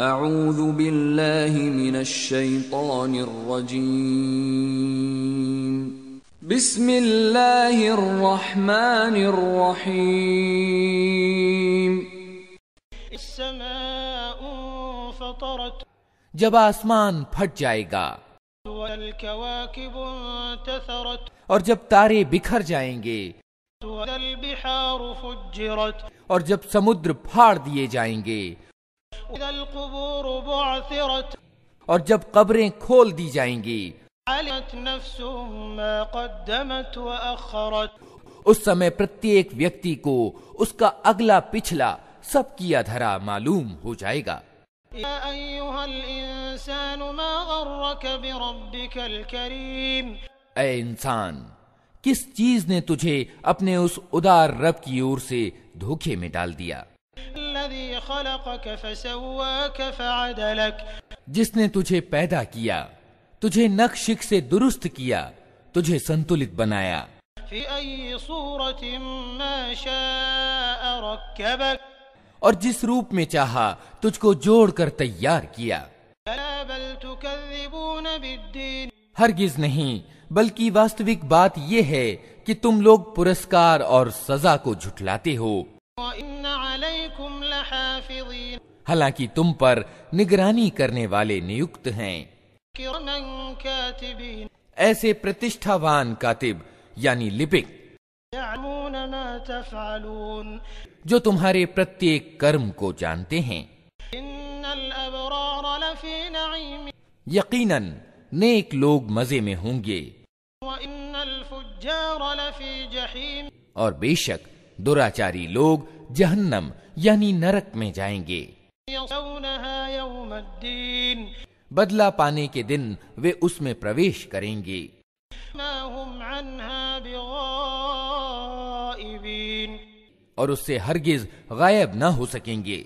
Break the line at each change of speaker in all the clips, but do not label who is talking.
أعوذ بالله من الشيطان الرجيم بسم الله الرحمن الرحيم
السماء فطرت
جب آسمان پھٹ جائے گا
والكواكب
انتثرت اور جب تارے بکھر جائیں گے
والبحار فجرت
اور جب سمدر پھاڑ دیے جائیں گے और जब कब्रें खोल दी जाएंगी उस समय प्रत्येक व्यक्ति को उसका अगला पिछला सब किया धरा मालूम हो जाएगा ए इंसान किस चीज ने तुझे अपने उस उदार रब की ओर से धोखे में डाल दिया जिसने तुझे पैदा किया तुझे नक्शिक से दुरुस्त किया तुझे संतुलित बनाया और जिस रूप में चाहा तुझको जोड़कर तैयार किया हरगिज नहीं बल्कि वास्तविक बात यह है कि तुम लोग पुरस्कार और सजा को झुठलाते हो हालांकि तुम पर निगरानी करने वाले नियुक्त हैं ऐसे प्रतिष्ठावान कातिब यानी लिपिक जो तुम्हारे प्रत्येक कर्म को जानते हैं यकीनन नेक लोग मजे में होंगे और बेशक दुराचारी लोग जहन्नम यानी नरक में जाएंगे बदला पाने के दिन वे उसमें प्रवेश करेंगे और उससे हरगिज गायब न हो सकेंगे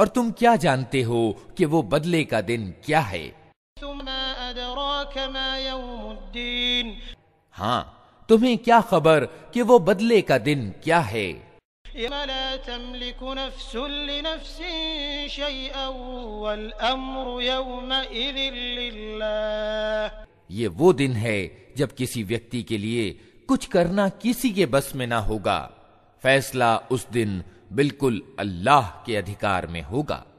और तुम क्या जानते हो कि वो बदले का दिन क्या है हाँ तुम्हें क्या खबर कि वो बदले का दिन क्या है ये वो दिन है जब किसी व्यक्ति के लिए कुछ करना किसी के बस में ना होगा फैसला उस दिन बिल्कुल अल्लाह के अधिकार में होगा